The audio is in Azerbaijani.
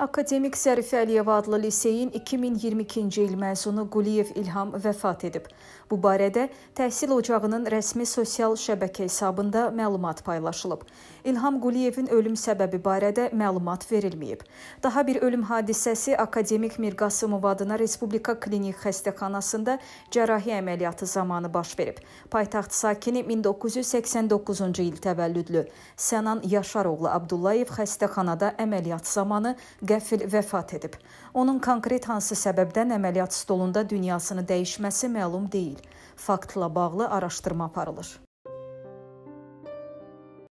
Akademik Zərifə Əliyeva adlı liseyin 2022-ci il məzunu Quliyev İlham vəfat edib. Bu barədə təhsil ocağının rəsmi sosial şəbəkə hesabında məlumat paylaşılıb. İlham Quliyevin ölüm səbəbi barədə məlumat verilməyib. Daha bir ölüm hadisəsi akademik Mirqasımov adına Respublika Klinik xəstəxanasında cərrahi əməliyyatı zamanı baş verib. Paytaxt sakini 1989-cu il təvəllüdlü Sənan Yaşaroğlu Abdullayev xəstəxanada əməliyyat zamanı qəfil vəfat edib. Onun konkret hansı səbəbdən əməliyyat stolunda dünyasını dəyişməsi məlum deyil. Faktla bağlı araşdırma aparılır.